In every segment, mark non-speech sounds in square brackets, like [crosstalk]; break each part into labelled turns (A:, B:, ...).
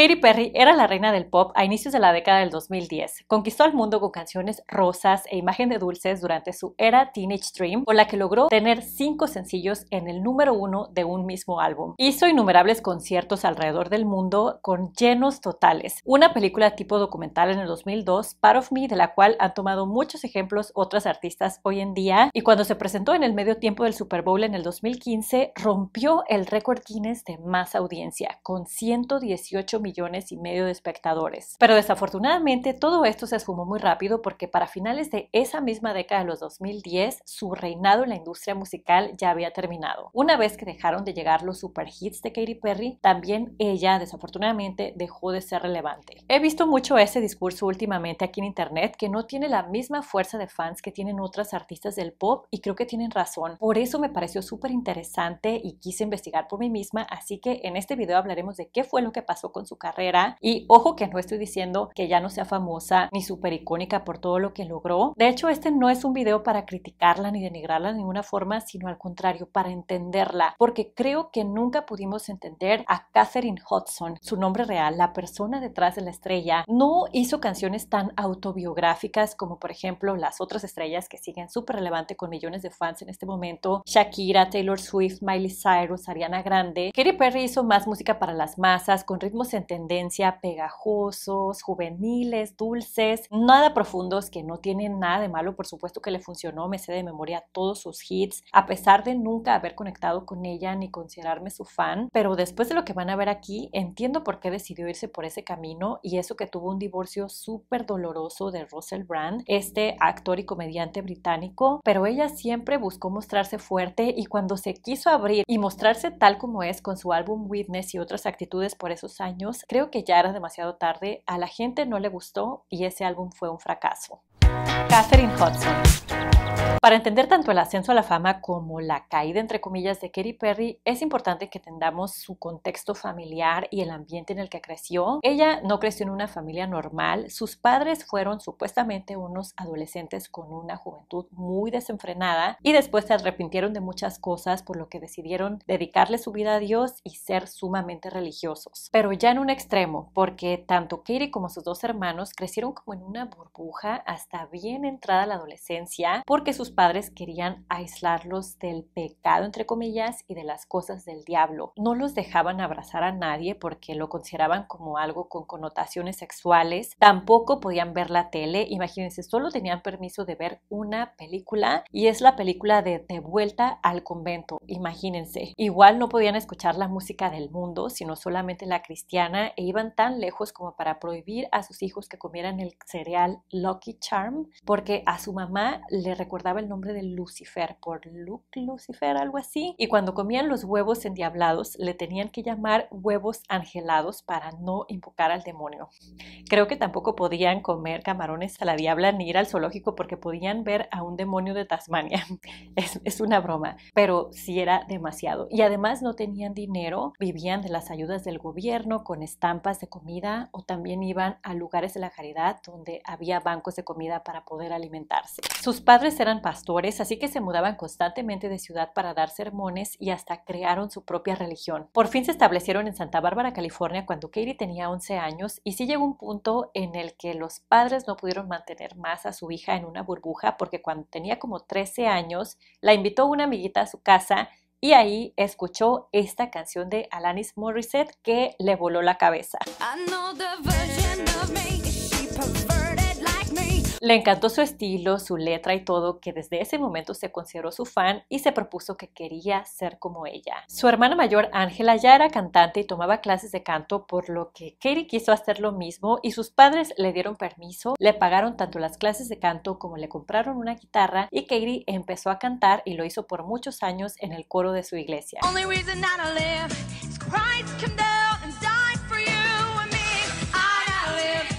A: Katy Perry era la reina del pop a inicios de la década del 2010. Conquistó al mundo con canciones rosas e imagen de dulces durante su era Teenage Dream, con la que logró tener cinco sencillos en el número uno de un mismo álbum. Hizo innumerables conciertos alrededor del mundo con llenos totales. Una película tipo documental en el 2002, Part of Me, de la cual han tomado muchos ejemplos otras artistas hoy en día. Y cuando se presentó en el medio tiempo del Super Bowl en el 2015, rompió el récord Guinness de más audiencia, con 118 millones millones y medio de espectadores. Pero desafortunadamente todo esto se esfumó muy rápido porque para finales de esa misma década de los 2010 su reinado en la industria musical ya había terminado. Una vez que dejaron de llegar los super hits de Katy Perry, también ella desafortunadamente dejó de ser relevante. He visto mucho ese discurso últimamente aquí en internet que no tiene la misma fuerza de fans que tienen otras artistas del pop y creo que tienen razón. Por eso me pareció súper interesante y quise investigar por mí misma, así que en este video hablaremos de qué fue lo que pasó con su carrera. Y ojo que no estoy diciendo que ya no sea famosa ni súper icónica por todo lo que logró. De hecho, este no es un video para criticarla ni denigrarla de ninguna forma, sino al contrario, para entenderla, porque creo que nunca pudimos entender a Katherine Hudson, su nombre real, la persona detrás de la estrella. No hizo canciones tan autobiográficas como por ejemplo las otras estrellas que siguen súper relevante con millones de fans en este momento, Shakira, Taylor Swift, Miley Cyrus, Ariana Grande. Katy Perry hizo más música para las masas, con ritmos tendencia pegajosos, juveniles, dulces, nada profundos que no tienen nada de malo. Por supuesto que le funcionó, me sé de memoria todos sus hits, a pesar de nunca haber conectado con ella ni considerarme su fan. Pero después de lo que van a ver aquí, entiendo por qué decidió irse por ese camino y eso que tuvo un divorcio súper doloroso de Russell Brand, este actor y comediante británico, pero ella siempre buscó mostrarse fuerte y cuando se quiso abrir y mostrarse tal como es con su álbum Witness y otras actitudes por esos años, creo que ya era demasiado tarde, a la gente no le gustó y ese álbum fue un fracaso. Katherine Hudson. Para entender tanto el ascenso a la fama como la caída, entre comillas, de Katy Perry, es importante que entendamos su contexto familiar y el ambiente en el que creció. Ella no creció en una familia normal. Sus padres fueron supuestamente unos adolescentes con una juventud muy desenfrenada y después se arrepintieron de muchas cosas, por lo que decidieron dedicarle su vida a Dios y ser sumamente religiosos. Pero ya en un extremo, porque tanto Katy como sus dos hermanos crecieron como en una burbuja hasta bien entrada a la adolescencia porque sus padres querían aislarlos del pecado, entre comillas, y de las cosas del diablo. No los dejaban abrazar a nadie porque lo consideraban como algo con connotaciones sexuales. Tampoco podían ver la tele. Imagínense, solo tenían permiso de ver una película y es la película de De vuelta al convento. Imagínense. Igual no podían escuchar la música del mundo, sino solamente la cristiana e iban tan lejos como para prohibir a sus hijos que comieran el cereal Lucky Charm porque a su mamá le recordaba el nombre de Lucifer, por Lucifer, algo así. Y cuando comían los huevos endiablados, le tenían que llamar huevos angelados para no invocar al demonio. Creo que tampoco podían comer camarones a la diabla ni ir al zoológico porque podían ver a un demonio de Tasmania. [laughs] Es, es una broma, pero sí era demasiado. Y además no tenían dinero, vivían de las ayudas del gobierno con estampas de comida o también iban a lugares de la caridad donde había bancos de comida para poder alimentarse. Sus padres eran pastores, así que se mudaban constantemente de ciudad para dar sermones y hasta crearon su propia religión. Por fin se establecieron en Santa Bárbara, California, cuando Katie tenía 11 años y sí llegó un punto en el que los padres no pudieron mantener más a su hija en una burbuja porque cuando tenía como 13 años la invitó una amiguita a su casa y ahí escuchó esta canción de Alanis Morissette que le voló la cabeza. Le encantó su estilo, su letra y todo, que desde ese momento se consideró su fan y se propuso que quería ser como ella. Su hermana mayor, Ángela, ya era cantante y tomaba clases de canto, por lo que Katie quiso hacer lo mismo y sus padres le dieron permiso, le pagaron tanto las clases de canto como le compraron una guitarra y Katie empezó a cantar y lo hizo por muchos años en el coro de su iglesia.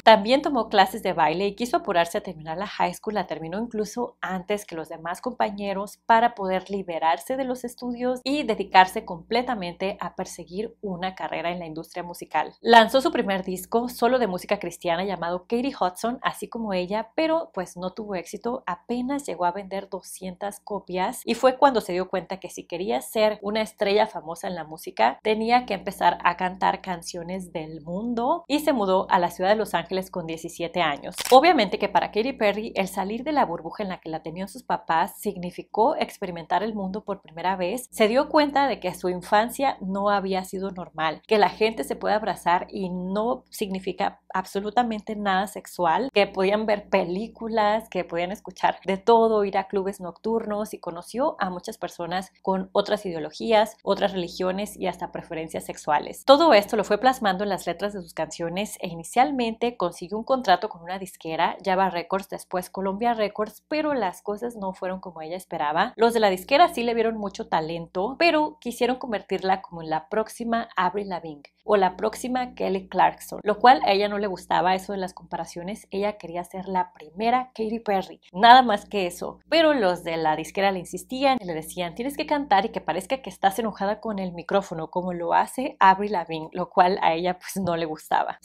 A: También tomó clases de baile y quiso apurarse a terminar la high school. La terminó incluso antes que los demás compañeros para poder liberarse de los estudios y dedicarse completamente a perseguir una carrera en la industria musical. Lanzó su primer disco solo de música cristiana llamado Katie Hudson, así como ella, pero pues no tuvo éxito. Apenas llegó a vender 200 copias y fue cuando se dio cuenta que si quería ser una estrella famosa en la música, tenía que empezar a cantar canciones del mundo y se mudó a la ciudad de Los Ángeles con 17 años. Obviamente que para Katy Perry el salir de la burbuja en la que la tenían sus papás significó experimentar el mundo por primera vez. Se dio cuenta de que su infancia no había sido normal, que la gente se puede abrazar y no significa absolutamente nada sexual, que podían ver películas, que podían escuchar de todo, ir a clubes nocturnos y conoció a muchas personas con otras ideologías, otras religiones y hasta preferencias sexuales. Todo esto lo fue plasmando en las letras de sus canciones e inicialmente consiguió un contrato con una disquera, Java Records, después Columbia Records, pero las cosas no fueron como ella esperaba. Los de la disquera sí le vieron mucho talento, pero quisieron convertirla como en la próxima Avril Lavigne o la próxima Kelly Clarkson, lo cual a ella no le gustaba eso de las comparaciones, ella quería ser la primera Katy Perry, nada más que eso. Pero los de la disquera le insistían y le decían, tienes que cantar y que parezca que estás enojada con el micrófono, como lo hace Avril Lavigne, lo cual a ella pues no le gustaba.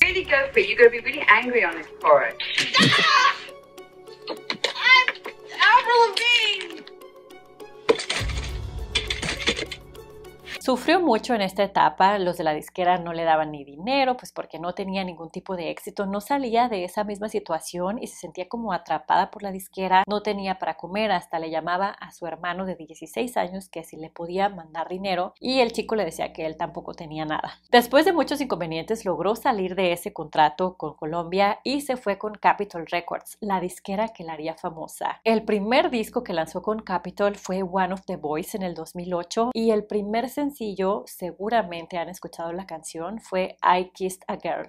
A: angry on his [laughs] porch. Sufrió mucho en esta etapa, los de la disquera no le daban ni dinero, pues porque no tenía ningún tipo de éxito, no salía de esa misma situación y se sentía como atrapada por la disquera, no tenía para comer, hasta le llamaba a su hermano de 16 años que si le podía mandar dinero y el chico le decía que él tampoco tenía nada. Después de muchos inconvenientes logró salir de ese contrato con Colombia y se fue con Capitol Records, la disquera que la haría famosa. El primer disco que lanzó con Capitol fue One of the Boys en el 2008 y el primer sencillo yo seguramente han escuchado la canción, fue I Kissed a Girl.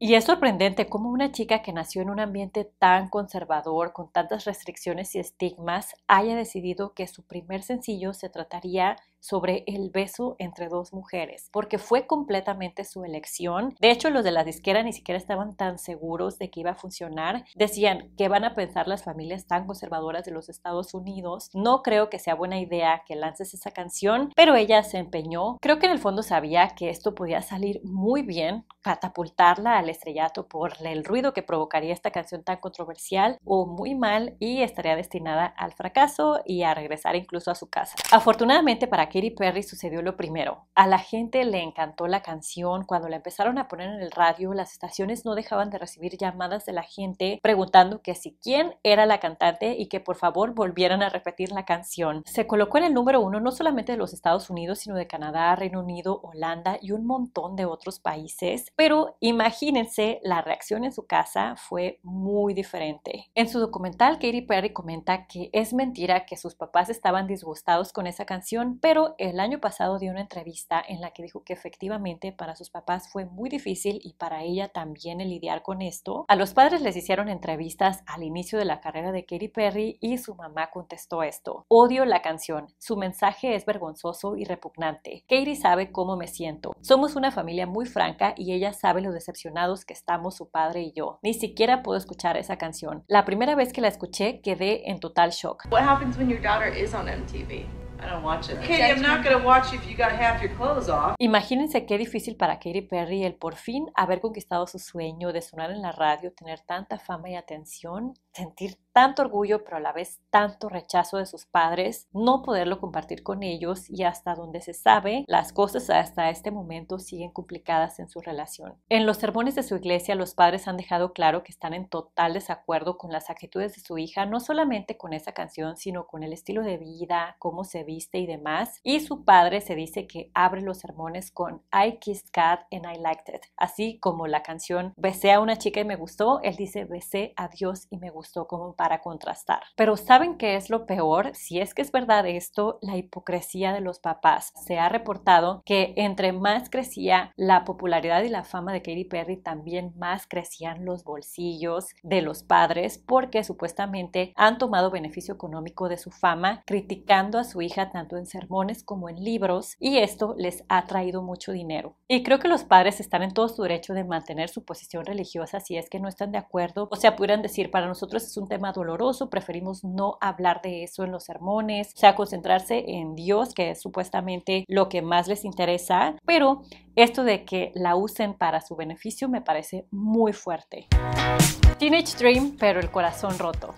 A: Y es sorprendente cómo una chica que nació en un ambiente tan conservador, con tantas restricciones y estigmas, haya decidido que su primer sencillo se trataría sobre el beso entre dos mujeres, porque fue completamente su elección. De hecho, los de la disquera ni siquiera estaban tan seguros de que iba a funcionar. Decían, que van a pensar las familias tan conservadoras de los Estados Unidos? No creo que sea buena idea que lances esa canción, pero ella se empeñó. Creo que en el fondo sabía que esto podía salir muy bien, catapultarla al estrellato por el ruido que provocaría esta canción tan controversial o muy mal y estaría destinada al fracaso y a regresar incluso a su casa. Afortunadamente para Katy Perry sucedió lo primero. A la gente le encantó la canción. Cuando la empezaron a poner en el radio, las estaciones no dejaban de recibir llamadas de la gente preguntando que si quién era la cantante y que por favor volvieran a repetir la canción. Se colocó en el número uno no solamente de los Estados Unidos, sino de Canadá, Reino Unido, Holanda y un montón de otros países. Pero imagínense, la reacción en su casa fue muy diferente. En su documental, Katy Perry comenta que es mentira que sus papás estaban disgustados con esa canción, pero el año pasado dio una entrevista en la que dijo que efectivamente para sus papás fue muy difícil y para ella también el lidiar con esto. A los padres les hicieron entrevistas al inicio de la carrera de Katy Perry y su mamá contestó esto. Odio la canción. Su mensaje es vergonzoso y repugnante. Katy sabe cómo me siento. Somos una familia muy franca y ella sabe lo decepcionados que estamos su padre y yo. Ni siquiera puedo escuchar esa canción. La primera vez que la escuché quedé en total shock. Imagínense qué difícil para Katy Perry el por fin haber conquistado su sueño de sonar en la radio, tener tanta fama y atención, sentir tanto orgullo pero a la vez tanto rechazo de sus padres, no poderlo compartir con ellos y hasta donde se sabe, las cosas hasta este momento siguen complicadas en su relación. En los sermones de su iglesia los padres han dejado claro que están en total desacuerdo con las actitudes de su hija, no solamente con esa canción, sino con el estilo de vida, cómo se vive y demás. Y su padre se dice que abre los sermones con I kissed cat and I liked it. Así como la canción Besé a una chica y me gustó, él dice Besé a Dios y me gustó como para contrastar. Pero ¿saben qué es lo peor? Si es que es verdad esto, la hipocresía de los papás. Se ha reportado que entre más crecía la popularidad y la fama de Katy Perry, también más crecían los bolsillos de los padres porque supuestamente han tomado beneficio económico de su fama criticando a su hija tanto en sermones como en libros y esto les ha traído mucho dinero. Y creo que los padres están en todo su derecho de mantener su posición religiosa si es que no están de acuerdo. O sea, pudieran decir, para nosotros es un tema doloroso, preferimos no hablar de eso en los sermones, o sea, concentrarse en Dios, que es supuestamente lo que más les interesa, pero esto de que la usen para su beneficio me parece muy fuerte. Teenage Dream, pero el corazón roto.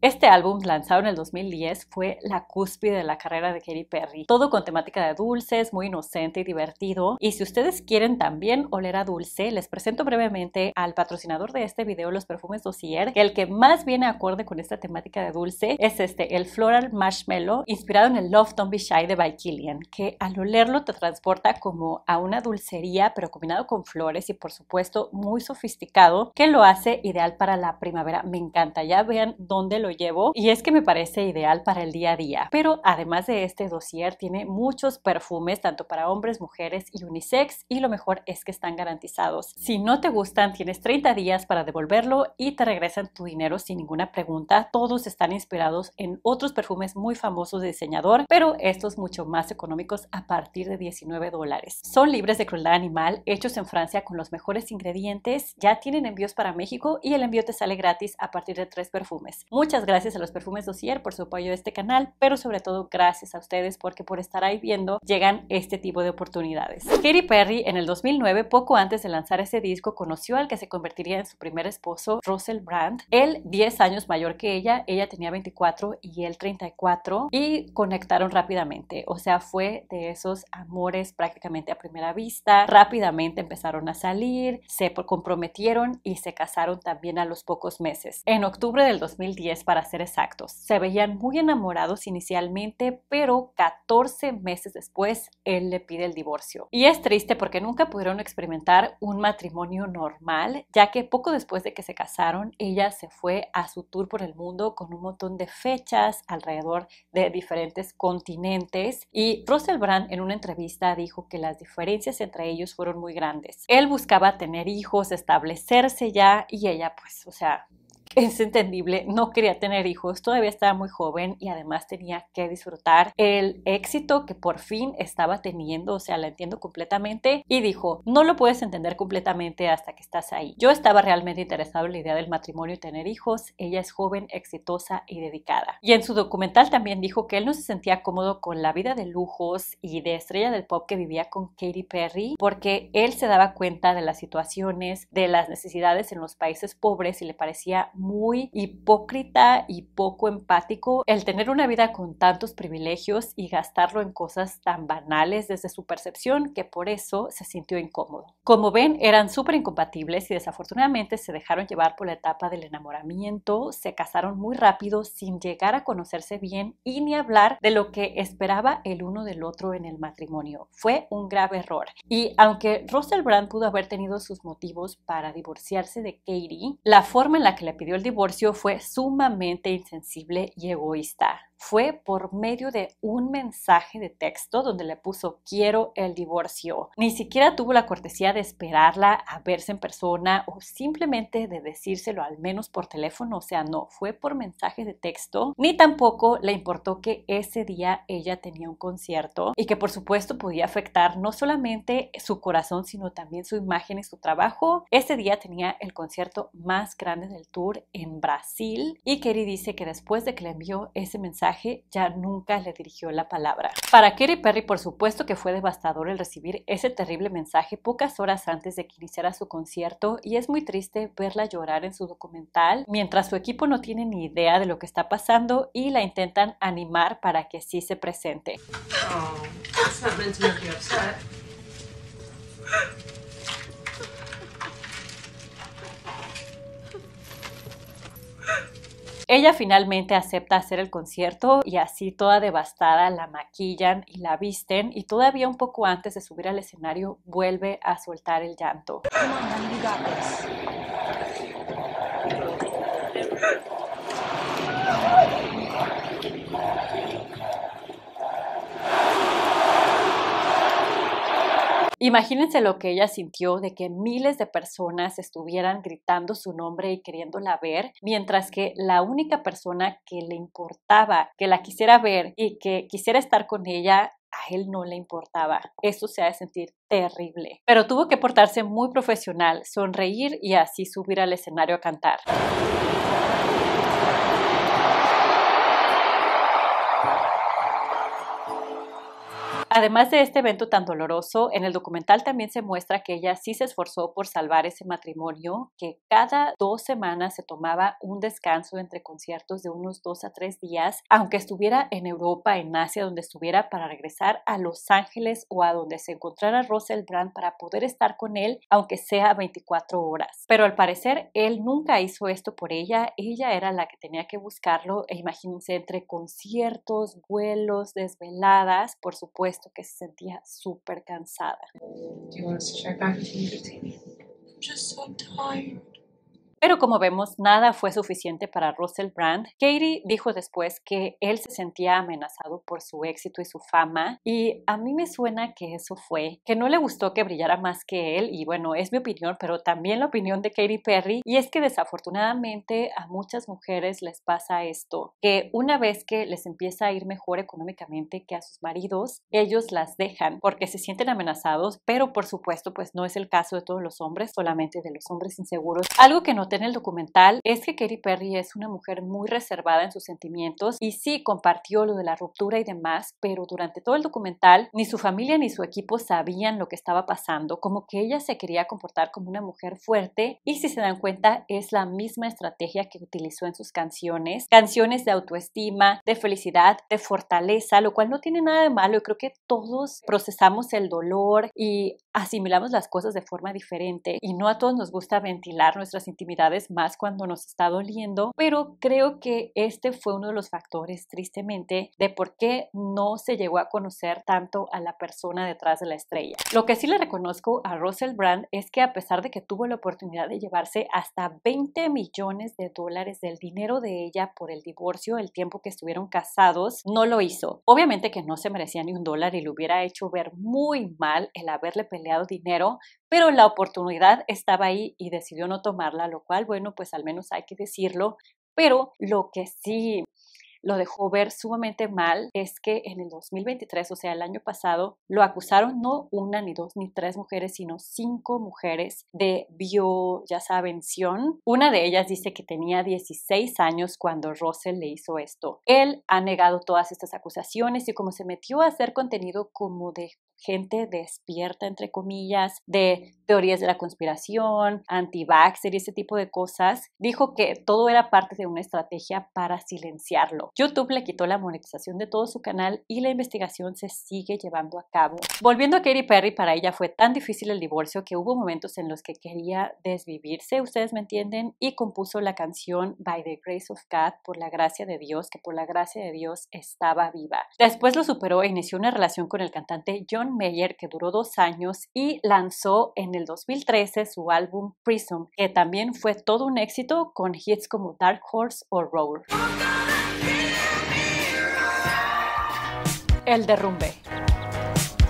A: Este álbum, lanzado en el 2010, fue la cúspide de la carrera de Katy Perry. Todo con temática de dulces, muy inocente y divertido. Y si ustedes quieren también oler a dulce, les presento brevemente al patrocinador de este video, los perfumes Dossier, que el que más viene acorde con esta temática de dulce es este, el Floral Marshmallow, inspirado en el Love Don't Be Shy de By Killian, que al olerlo te transporta como a una dulcería, pero combinado con flores y por supuesto muy sofisticado, que lo hace ideal para la primavera. Me encanta, ya vean dónde lo llevo y es que me parece ideal para el día a día. Pero además de este dossier tiene muchos perfumes tanto para hombres, mujeres y unisex y lo mejor es que están garantizados. Si no te gustan tienes 30 días para devolverlo y te regresan tu dinero sin ninguna pregunta. Todos están inspirados en otros perfumes muy famosos de diseñador, pero estos mucho más económicos a partir de 19 dólares. Son libres de crueldad animal, hechos en Francia con los mejores ingredientes, ya tienen envíos para México y el envío te sale gratis a partir de tres perfumes. Muchas gracias a los perfumes Dossier por su apoyo a este canal, pero sobre todo gracias a ustedes porque por estar ahí viendo llegan este tipo de oportunidades. Kiri Perry en el 2009, poco antes de lanzar ese disco, conoció al que se convertiría en su primer esposo, Russell Brand. Él 10 años mayor que ella, ella tenía 24 y él 34 y conectaron rápidamente. O sea, fue de esos amores prácticamente a primera vista. Rápidamente empezaron a salir, se comprometieron y se casaron también a los pocos meses. En octubre del 2010 para ser exactos. Se veían muy enamorados inicialmente, pero 14 meses después él le pide el divorcio. Y es triste porque nunca pudieron experimentar un matrimonio normal, ya que poco después de que se casaron, ella se fue a su tour por el mundo con un montón de fechas alrededor de diferentes continentes y Russell Brand en una entrevista dijo que las diferencias entre ellos fueron muy grandes. Él buscaba tener hijos, establecerse ya y ella pues, o sea, es entendible, no quería tener hijos, todavía estaba muy joven y además tenía que disfrutar el éxito que por fin estaba teniendo, o sea, la entiendo completamente y dijo, no lo puedes entender completamente hasta que estás ahí. Yo estaba realmente interesado en la idea del matrimonio y tener hijos, ella es joven, exitosa y dedicada. Y en su documental también dijo que él no se sentía cómodo con la vida de lujos y de estrella del pop que vivía con Katy Perry porque él se daba cuenta de las situaciones, de las necesidades en los países pobres y le parecía muy hipócrita y poco empático el tener una vida con tantos privilegios y gastarlo en cosas tan banales desde su percepción que por eso se sintió incómodo. Como ven, eran súper incompatibles y desafortunadamente se dejaron llevar por la etapa del enamoramiento, se casaron muy rápido sin llegar a conocerse bien y ni hablar de lo que esperaba el uno del otro en el matrimonio. Fue un grave error. Y aunque Russell Brand pudo haber tenido sus motivos para divorciarse de Katie, la forma en la que le el divorcio fue sumamente insensible y egoísta fue por medio de un mensaje de texto donde le puso quiero el divorcio. Ni siquiera tuvo la cortesía de esperarla a verse en persona o simplemente de decírselo al menos por teléfono, o sea, no, fue por mensaje de texto, ni tampoco le importó que ese día ella tenía un concierto y que por supuesto podía afectar no solamente su corazón, sino también su imagen y su trabajo. Ese día tenía el concierto más grande del tour en Brasil y Kerry dice que después de que le envió ese mensaje, ya nunca le dirigió la palabra. Para Kerry Perry, por supuesto que fue devastador el recibir ese terrible mensaje pocas horas antes de que iniciara su concierto y es muy triste verla llorar en su documental mientras su equipo no tiene ni idea de lo que está pasando y la intentan animar para que sí se presente. Oh, Ella finalmente acepta hacer el concierto y así toda devastada la maquillan y la visten y todavía un poco antes de subir al escenario vuelve a soltar el llanto. Imagínense lo que ella sintió de que miles de personas estuvieran gritando su nombre y queriéndola ver, mientras que la única persona que le importaba, que la quisiera ver y que quisiera estar con ella a él no le importaba. Eso se ha de sentir terrible. Pero tuvo que portarse muy profesional, sonreír y así subir al escenario a cantar. Además de este evento tan doloroso, en el documental también se muestra que ella sí se esforzó por salvar ese matrimonio, que cada dos semanas se tomaba un descanso entre conciertos de unos dos a tres días, aunque estuviera en Europa, en Asia, donde estuviera, para regresar a Los Ángeles o a donde se encontrara Russell Brand para poder estar con él, aunque sea 24 horas. Pero al parecer, él nunca hizo esto por ella, ella era la que tenía que buscarlo, e imagínense, entre conciertos, vuelos, desveladas, por supuesto que se sentía súper cansada. Do you want us to check back I'm Just so tired. Pero como vemos, nada fue suficiente para Russell Brand. Katie dijo después que él se sentía amenazado por su éxito y su fama, y a mí me suena que eso fue, que no le gustó que brillara más que él, y bueno, es mi opinión, pero también la opinión de Katy Perry, y es que desafortunadamente a muchas mujeres les pasa esto, que una vez que les empieza a ir mejor económicamente que a sus maridos, ellos las dejan porque se sienten amenazados, pero por supuesto pues no es el caso de todos los hombres, solamente de los hombres inseguros. Algo que no en el documental es que Katy Perry es una mujer muy reservada en sus sentimientos y sí compartió lo de la ruptura y demás, pero durante todo el documental ni su familia ni su equipo sabían lo que estaba pasando, como que ella se quería comportar como una mujer fuerte y si se dan cuenta es la misma estrategia que utilizó en sus canciones, canciones de autoestima, de felicidad, de fortaleza, lo cual no tiene nada de malo y creo que todos procesamos el dolor y asimilamos las cosas de forma diferente y no a todos nos gusta ventilar nuestras intimidades más cuando nos está doliendo, pero creo que este fue uno de los factores, tristemente, de por qué no se llegó a conocer tanto a la persona detrás de la estrella. Lo que sí le reconozco a Russell Brand es que a pesar de que tuvo la oportunidad de llevarse hasta 20 millones de dólares del dinero de ella por el divorcio, el tiempo que estuvieron casados, no lo hizo. Obviamente que no se merecía ni un dólar y lo hubiera hecho ver muy mal el haberle peleado dinero, pero la oportunidad estaba ahí y decidió no tomarla, lo cual, bueno, pues al menos hay que decirlo. Pero lo que sí lo dejó ver sumamente mal es que en el 2023, o sea, el año pasado, lo acusaron no una, ni dos, ni tres mujeres, sino cinco mujeres de bio, ya saben, Sion. Una de ellas dice que tenía 16 años cuando Russell le hizo esto. Él ha negado todas estas acusaciones y como se metió a hacer contenido como de gente despierta, entre comillas, de teorías de la conspiración, anti-vaxxer y ese tipo de cosas, dijo que todo era parte de una estrategia para silenciarlo. YouTube le quitó la monetización de todo su canal y la investigación se sigue llevando a cabo. Volviendo a Katy Perry, para ella fue tan difícil el divorcio que hubo momentos en los que quería desvivirse, ustedes me entienden, y compuso la canción By the Grace of God, por la gracia de Dios, que por la gracia de Dios estaba viva. Después lo superó e inició una relación con el cantante John Mayer que duró dos años y lanzó en el 2013 su álbum Prism, que también fue todo un éxito con hits como Dark Horse o Roar el derrumbe.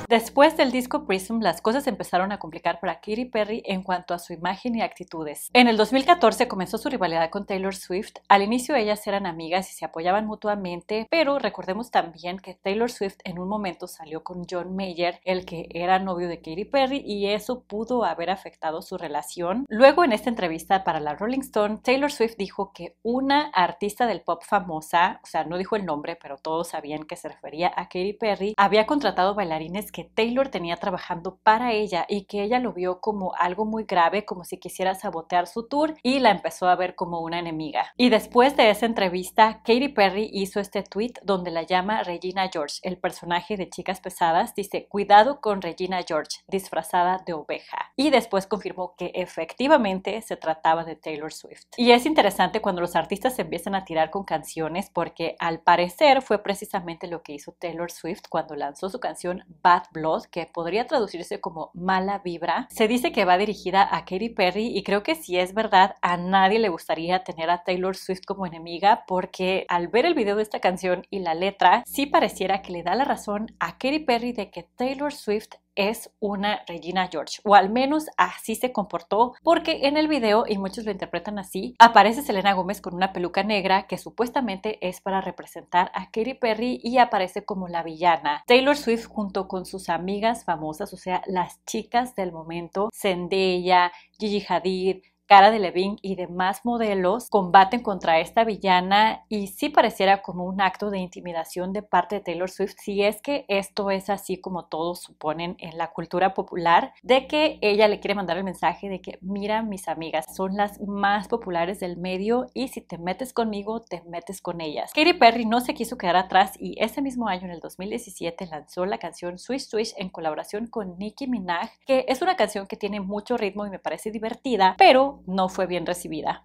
A: Después del disco Prism, las cosas empezaron a complicar para Katy Perry en cuanto a su imagen y actitudes. En el 2014 comenzó su rivalidad con Taylor Swift. Al inicio ellas eran amigas y se apoyaban mutuamente, pero recordemos también que Taylor Swift en un momento salió con John Mayer, el que era novio de Katy Perry, y eso pudo haber afectado su relación. Luego, en esta entrevista para la Rolling Stone, Taylor Swift dijo que una artista del pop famosa, o sea, no dijo el nombre, pero todos sabían que se refería a Katy Perry, había contratado bailarines que Taylor tenía trabajando para ella y que ella lo vio como algo muy grave, como si quisiera sabotear su tour y la empezó a ver como una enemiga. Y después de esa entrevista, Katy Perry hizo este tweet donde la llama Regina George, el personaje de Chicas Pesadas, dice, cuidado con Regina George, disfrazada de oveja. Y después confirmó que efectivamente se trataba de Taylor Swift. Y es interesante cuando los artistas empiezan a tirar con canciones porque al parecer fue precisamente lo que hizo Taylor Swift cuando lanzó su canción Bad Blood, que podría traducirse como mala vibra, se dice que va dirigida a Katy Perry y creo que si es verdad, a nadie le gustaría tener a Taylor Swift como enemiga porque al ver el video de esta canción y la letra, sí pareciera que le da la razón a Katy Perry de que Taylor Swift es una Regina George, o al menos así se comportó, porque en el video, y muchos lo interpretan así, aparece Selena Gómez con una peluca negra que supuestamente es para representar a Katy Perry y aparece como la villana. Taylor Swift junto con sus amigas famosas, o sea, las chicas del momento, Zendaya, Gigi Hadid, Cara de Levin y demás modelos combaten contra esta villana y sí pareciera como un acto de intimidación de parte de Taylor Swift, si es que esto es así como todos suponen en la cultura popular, de que ella le quiere mandar el mensaje de que mira mis amigas, son las más populares del medio y si te metes conmigo, te metes con ellas. Katy Perry no se quiso quedar atrás y ese mismo año, en el 2017, lanzó la canción Swish Swish en colaboración con Nicki Minaj, que es una canción que tiene mucho ritmo y me parece divertida, pero no fue bien recibida.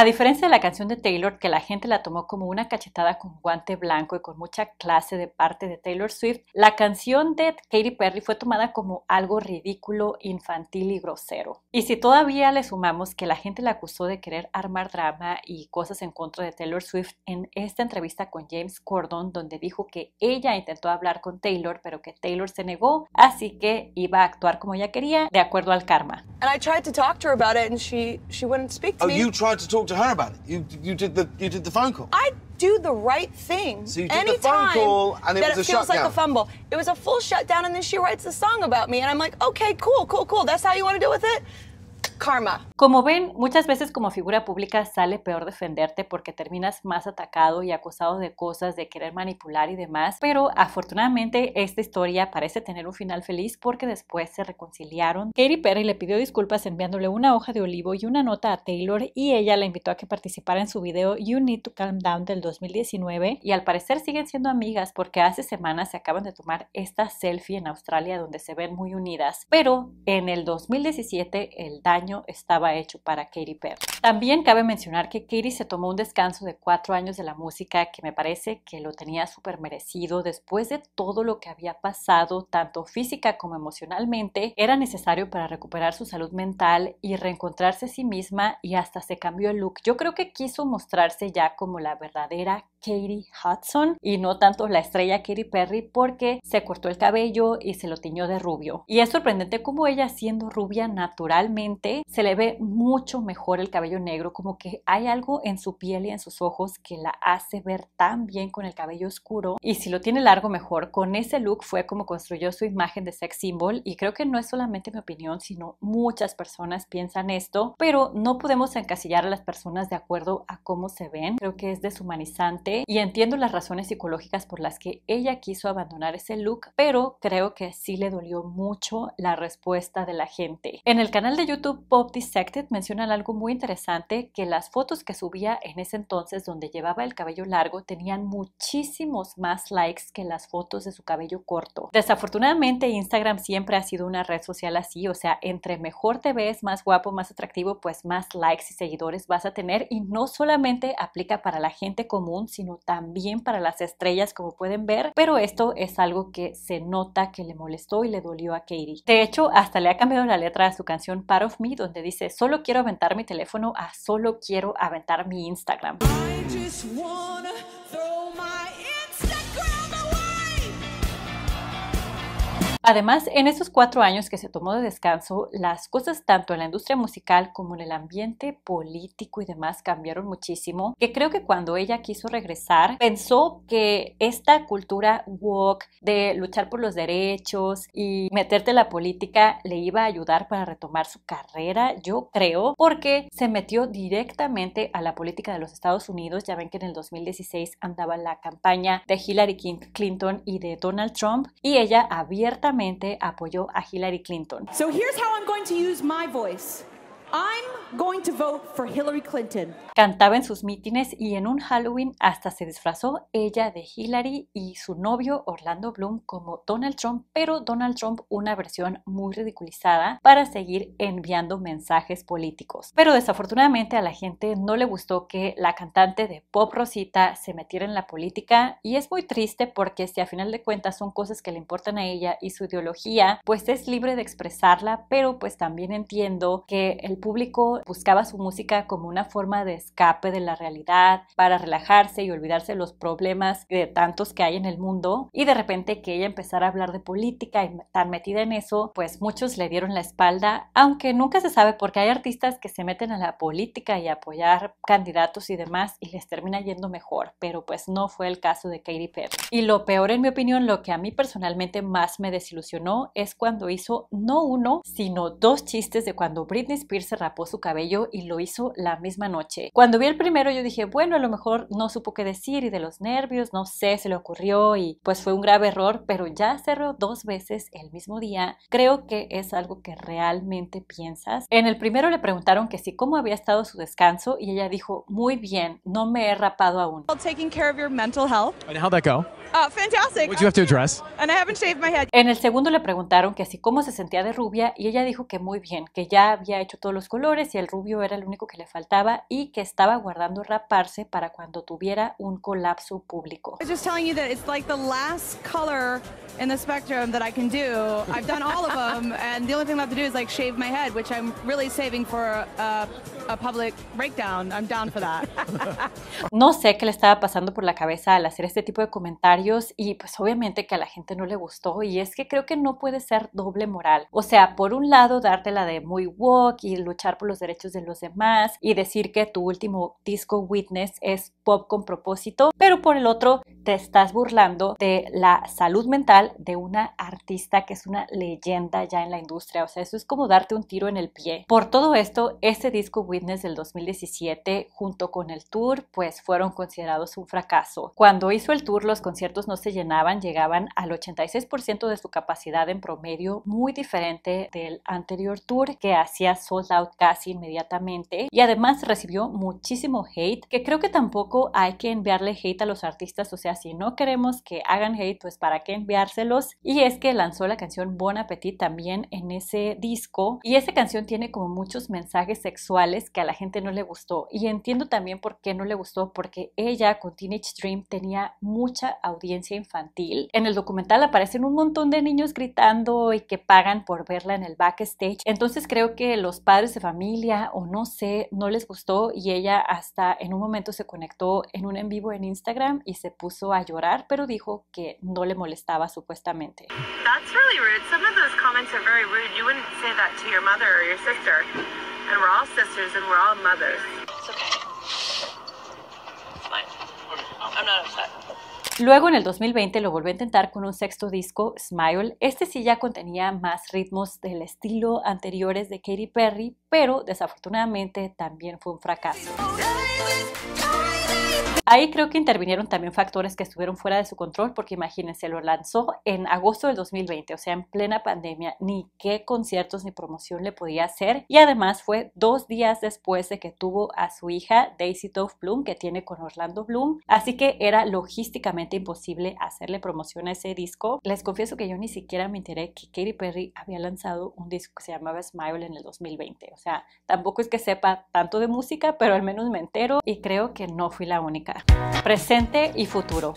A: A diferencia de la canción de Taylor, que la gente la tomó como una cachetada con guante blanco y con mucha clase de parte de Taylor Swift, la canción de Katy Perry fue tomada como algo ridículo, infantil y grosero. Y si todavía le sumamos que la gente la acusó de querer armar drama y cosas en contra de Taylor Swift en esta entrevista con James Corden, donde dijo que ella intentó hablar con Taylor, pero que Taylor se negó, así que iba a actuar como ella quería, de acuerdo al karma. to her about it. You you did the you did the phone call. I do the right thing. So you did Anytime the phone call and it that was a it feels like a fumble. It was a full shutdown, and then she writes a song about me, and I'm like, okay, cool, cool, cool. That's how you want to deal with it. karma. Como ven, muchas veces como figura pública sale peor defenderte porque terminas más atacado y acusado de cosas, de querer manipular y demás, pero afortunadamente esta historia parece tener un final feliz porque después se reconciliaron. Katy Perry le pidió disculpas enviándole una hoja de olivo y una nota a Taylor y ella la invitó a que participara en su video You Need to Calm Down del 2019 y al parecer siguen siendo amigas porque hace semanas se acaban de tomar esta selfie en Australia donde se ven muy unidas, pero en el 2017 el daño estaba hecho para Katy Perry. También cabe mencionar que Katy se tomó un descanso de cuatro años de la música que me parece que lo tenía súper merecido después de todo lo que había pasado, tanto física como emocionalmente, era necesario para recuperar su salud mental y reencontrarse a sí misma y hasta se cambió el look. Yo creo que quiso mostrarse ya como la verdadera Katie Hudson y no tanto la estrella Katy Perry porque se cortó el cabello y se lo tiñó de rubio. Y es sorprendente cómo ella siendo rubia naturalmente se le ve mucho mejor el cabello negro, como que hay algo en su piel y en sus ojos que la hace ver tan bien con el cabello oscuro y si lo tiene largo mejor. Con ese look fue como construyó su imagen de sex symbol y creo que no es solamente mi opinión, sino muchas personas piensan esto, pero no podemos encasillar a las personas de acuerdo a cómo se ven. Creo que es deshumanizante y entiendo las razones psicológicas por las que ella quiso abandonar ese look, pero creo que sí le dolió mucho la respuesta de la gente. En el canal de YouTube Bob Dissected menciona algo muy interesante, que las fotos que subía en ese entonces donde llevaba el cabello largo tenían muchísimos más likes que las fotos de su cabello corto. Desafortunadamente Instagram siempre ha sido una red social así, o sea, entre mejor te ves, más guapo, más atractivo, pues más likes y seguidores vas a tener y no solamente aplica para la gente común, sino también para las estrellas como pueden ver, pero esto es algo que se nota que le molestó y le dolió a Katie. De hecho, hasta le ha cambiado la letra de su canción Part of Me donde dice, solo quiero aventar mi teléfono a solo quiero aventar mi Instagram. Además, en esos cuatro años que se tomó de descanso, las cosas tanto en la industria musical como en el ambiente político y demás cambiaron muchísimo, que creo que cuando ella quiso regresar, pensó que esta cultura woke de luchar por los derechos y meterte en la política le iba a ayudar para retomar su carrera, yo creo, porque se metió directamente a la política de los Estados Unidos. Ya ven que en el 2016 andaba la campaña de Hillary Clinton y de Donald Trump y ella abiertamente públicamente apoyó a Hillary Clinton. So here's how I'm going to use my voice. I'm going Hillary Clinton. Cantaba en sus mítines y en un Halloween hasta se disfrazó ella de Hillary y su novio Orlando Bloom como Donald Trump, pero Donald Trump una versión muy ridiculizada para seguir enviando mensajes políticos. Pero desafortunadamente a la gente no le gustó que la cantante de Pop Rosita se metiera en la política y es muy triste porque si a final de cuentas son cosas que le importan a ella y su ideología, pues es libre de expresarla, pero pues también entiendo que el público buscaba su música como una forma de escape de la realidad, para relajarse y olvidarse de los problemas de tantos que hay en el mundo. Y de repente que ella empezara a hablar de política y tan metida en eso, pues muchos le dieron la espalda, aunque nunca se sabe porque hay artistas que se meten a la política y apoyar candidatos y demás y les termina yendo mejor, pero pues no fue el caso de Katy Perry. Y lo peor en mi opinión, lo que a mí personalmente más me desilusionó es cuando hizo no uno, sino dos chistes de cuando Britney Spears se rapó su cabello y lo hizo la misma noche. Cuando vi el primero yo dije, bueno, a lo mejor no supo qué decir y de los nervios, no sé, se le ocurrió y pues fue un grave error, pero ya cerró dos veces el mismo día, creo que es algo que realmente piensas. En el primero le preguntaron que sí, cómo había estado su descanso y ella dijo, muy bien, no me he rapado aún. En el segundo le preguntaron que así cómo se sentía de rubia y ella dijo que muy bien, que ya había hecho todos los colores y el rubio era el único que le faltaba y que estaba guardando raparse para cuando tuviera un colapso público. no sé qué le estaba pasando por la cabeza al hacer este tipo de comentarios y pues obviamente que a la gente no le gustó y es que creo que no puede ser doble moral. O sea, por un lado darte la de muy woke y luchar por los derechos de los demás y decir que tu último disco Witness es pop con propósito, pero por el otro te estás burlando de la salud mental de una artista que es una leyenda ya en la industria. O sea, eso es como darte un tiro en el pie. Por todo esto, ese disco Witness del 2017 junto con el tour pues fueron considerados un fracaso. Cuando hizo el tour los conciertos no se llenaban, llegaban al 86% de su capacidad en promedio, muy diferente del anterior tour que hacía sold out casi inmediatamente y además recibió muchísimo hate, que creo que tampoco hay que enviarle hate a los artistas, o sea, si no queremos que hagan hate, pues para qué enviárselos. Y es que lanzó la canción Bon Appetit también en ese disco y esa canción tiene como muchos mensajes sexuales que a la gente no le gustó y entiendo también por qué no le gustó porque ella con Teenage Dream tenía mucha audiencia audiencia infantil. En el documental aparecen un montón de niños gritando y que pagan por verla en el backstage. Entonces creo que los padres de familia o no sé, no les gustó y ella hasta en un momento se conectó en un en vivo en Instagram y se puso a llorar, pero dijo que no le molestaba supuestamente. That's really rude. Some of those comments are very rude. You wouldn't Luego en el 2020 lo volvió a intentar con un sexto disco, Smile. Este sí ya contenía más ritmos del estilo anteriores de Katy Perry, pero desafortunadamente también fue un fracaso. Ahí creo que intervinieron también factores que estuvieron fuera de su control, porque imagínense, lo lanzó en agosto del 2020, o sea, en plena pandemia, ni qué conciertos ni promoción le podía hacer. Y además fue dos días después de que tuvo a su hija Daisy Dove Bloom, que tiene con Orlando Bloom, así que era logísticamente imposible hacerle promoción a ese disco. Les confieso que yo ni siquiera me enteré que Katy Perry había lanzado un disco que se llamaba Smile en el 2020, o sea, tampoco es que sepa tanto de música, pero al menos me entero y creo que no fui la única presente y futuro.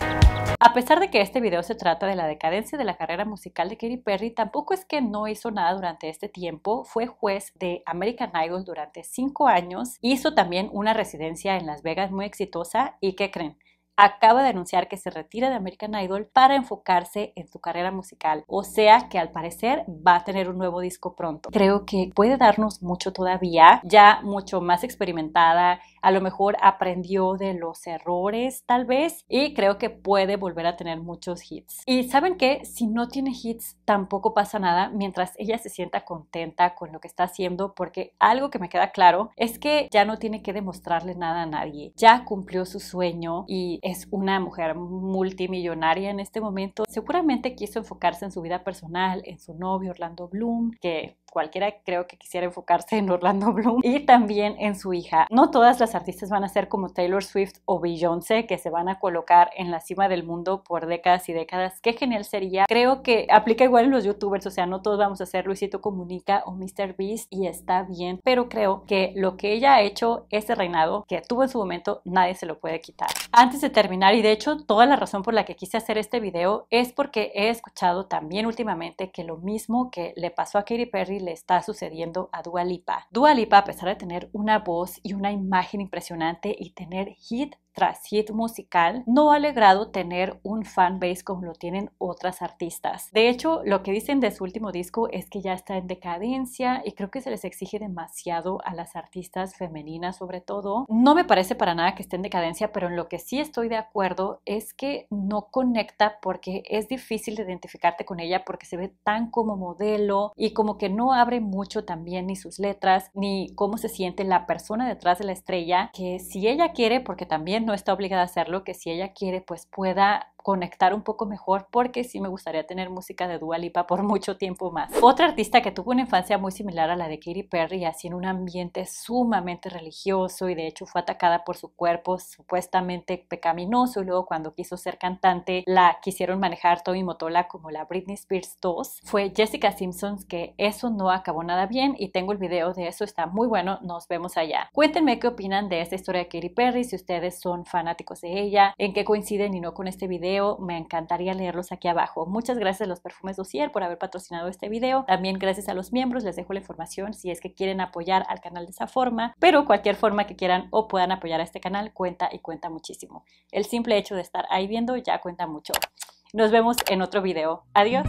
A: A pesar de que este video se trata de la decadencia de la carrera musical de Katy Perry, tampoco es que no hizo nada durante este tiempo. Fue juez de American Idol durante cinco años, hizo también una residencia en Las Vegas muy exitosa y ¿qué creen? acaba de anunciar que se retira de American Idol para enfocarse en su carrera musical. O sea que al parecer va a tener un nuevo disco pronto. Creo que puede darnos mucho todavía, ya mucho más experimentada a lo mejor aprendió de los errores tal vez y creo que puede volver a tener muchos hits. Y saben que si no tiene hits tampoco pasa nada mientras ella se sienta contenta con lo que está haciendo porque algo que me queda claro es que ya no tiene que demostrarle nada a nadie. Ya cumplió su sueño y es una mujer multimillonaria en este momento. Seguramente quiso enfocarse en su vida personal, en su novio Orlando Bloom, que cualquiera creo que quisiera enfocarse en Orlando [laughs] Bloom y también en su hija. No todas las artistas van a ser como Taylor Swift o Beyoncé que se van a colocar en la cima del mundo por décadas y décadas. Qué genial sería. Creo que aplica igual en los youtubers, o sea, no todos vamos a ser Luisito Comunica o Mr. Beast y está bien, pero creo que lo que ella ha hecho, ese reinado que tuvo en su momento, nadie se lo puede quitar. Antes de terminar, y de hecho toda la razón por la que quise hacer este video es porque he escuchado también últimamente que lo mismo que le pasó a Katy Perry le está sucediendo a Dua Lipa. a pesar de tener una voz y una imagen impresionante y tener hit tras hit musical, no ha logrado tener un fanbase como lo tienen otras artistas. De hecho, lo que dicen de su último disco es que ya está en decadencia y creo que se les exige demasiado a las artistas femeninas sobre todo. No me parece para nada que esté en decadencia, pero en lo que sí estoy de acuerdo es que no conecta porque es difícil de identificarte con ella porque se ve tan como modelo y como que no abre mucho también ni sus letras ni cómo se siente la persona detrás de la estrella que si ella quiere porque también no está obligada a hacerlo, que si ella quiere, pues pueda conectar un poco mejor porque sí me gustaría tener música de Dua Lipa por [laughs] mucho tiempo más. Otra artista que tuvo una infancia muy similar a la de Katy Perry, así en un ambiente sumamente religioso y de hecho fue atacada por su cuerpo supuestamente pecaminoso y luego cuando quiso ser cantante la quisieron manejar Tommy Motola como la Britney Spears 2, fue Jessica Simpson que eso no acabó nada bien y tengo el video de eso, está muy bueno, nos vemos allá. Cuéntenme qué opinan de esta historia de Katy Perry, si ustedes son fanáticos de ella, en qué coinciden y no con este video me encantaría leerlos aquí abajo. Muchas gracias a los Perfumes Dossier por haber patrocinado este video. También gracias a los miembros. Les dejo la información si es que quieren apoyar al canal de esa forma. Pero cualquier forma que quieran o puedan apoyar a este canal cuenta y cuenta muchísimo. El simple hecho de estar ahí viendo ya cuenta mucho. Nos vemos en otro video. Adiós.